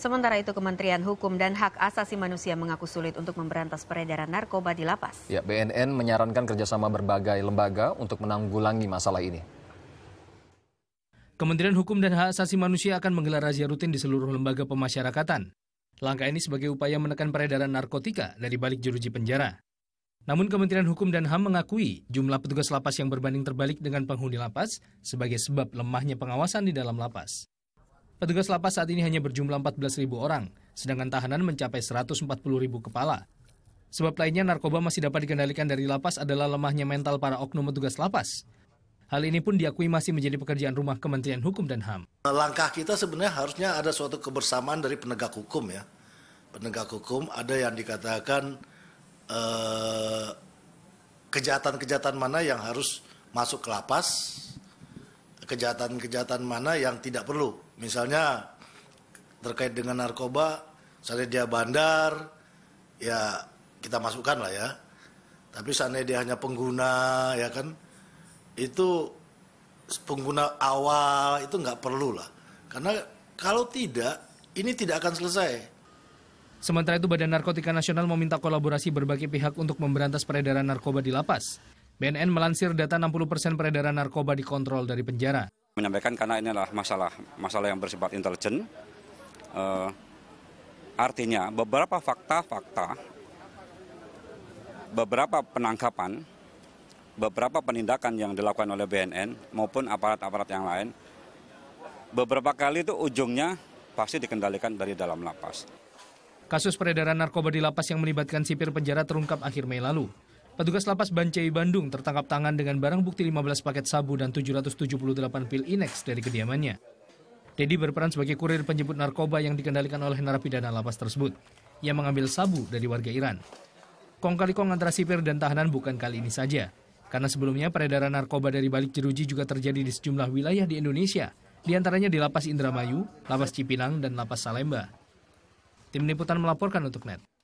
Sementara itu Kementerian Hukum dan Hak Asasi Manusia mengaku sulit untuk memberantas peredaran narkoba di lapas. Ya, BNN menyarankan kerjasama berbagai lembaga untuk menanggulangi masalah ini. Kementerian Hukum dan Hak Asasi Manusia akan menggelar razia rutin di seluruh lembaga pemasyarakatan. Langkah ini sebagai upaya menekan peredaran narkotika dari balik jeruji penjara. Namun Kementerian Hukum dan HAM mengakui jumlah petugas lapas yang berbanding terbalik dengan penghuni lapas sebagai sebab lemahnya pengawasan di dalam lapas. Petugas lapas saat ini hanya berjumlah 14.000 orang, sedangkan tahanan mencapai 140.000 kepala. Sebab lainnya narkoba masih dapat dikendalikan dari lapas adalah lemahnya mental para oknum petugas lapas. Hal ini pun diakui masih menjadi pekerjaan rumah Kementerian Hukum dan HAM. Langkah kita sebenarnya harusnya ada suatu kebersamaan dari penegak hukum ya. Penegak hukum ada yang dikatakan eh, kejahatan-kejahatan eh, mana yang harus masuk ke lapas, kejahatan-kejahatan mana yang tidak perlu. Misalnya terkait dengan narkoba, misalnya dia bandar, ya kita masukkan lah ya. Tapi seandainya dia hanya pengguna, ya kan, itu pengguna awal itu nggak perlu lah. Karena kalau tidak, ini tidak akan selesai. Sementara itu Badan Narkotika Nasional meminta kolaborasi berbagai pihak untuk memberantas peredaran narkoba di lapas. BNN melansir data 60% peredaran narkoba dikontrol dari penjara. Menyampaikan karena ini adalah masalah masalah yang bersifat intelijen. Uh, artinya beberapa fakta-fakta, beberapa penangkapan, beberapa penindakan yang dilakukan oleh BNN maupun aparat-aparat yang lain, beberapa kali itu ujungnya pasti dikendalikan dari dalam lapas. Kasus peredaran narkoba di lapas yang melibatkan sipir penjara terungkap akhir Mei lalu. Petugas lapas Bancai Bandung tertangkap tangan dengan barang bukti 15 paket sabu dan 778 pil Inex dari kediamannya. Dedi berperan sebagai kurir penjemput narkoba yang dikendalikan oleh narapidana lapas tersebut. Ia mengambil sabu dari warga Iran. Kong kali kong antara sipir dan tahanan bukan kali ini saja. Karena sebelumnya peredaran narkoba dari balik jeruji juga terjadi di sejumlah wilayah di Indonesia, di antaranya di Lapas Indramayu, Lapas Cipinang, dan Lapas Salemba. Tim Liputan melaporkan untuk NET.